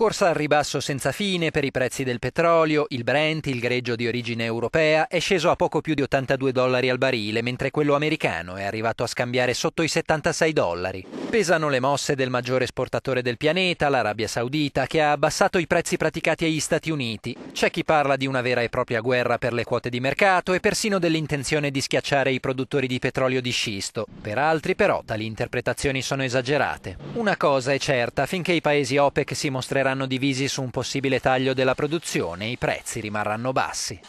corsa al ribasso senza fine per i prezzi del petrolio, il Brent, il greggio di origine europea, è sceso a poco più di 82 dollari al barile, mentre quello americano è arrivato a scambiare sotto i 76 dollari. Pesano le mosse del maggiore esportatore del pianeta, l'Arabia Saudita, che ha abbassato i prezzi praticati agli Stati Uniti. C'è chi parla di una vera e propria guerra per le quote di mercato e persino dell'intenzione di schiacciare i produttori di petrolio di scisto. Per altri, però, tali interpretazioni sono esagerate. Una cosa è certa, finché i paesi OPEC si mostreranno saranno divisi su un possibile taglio della produzione i prezzi rimarranno bassi.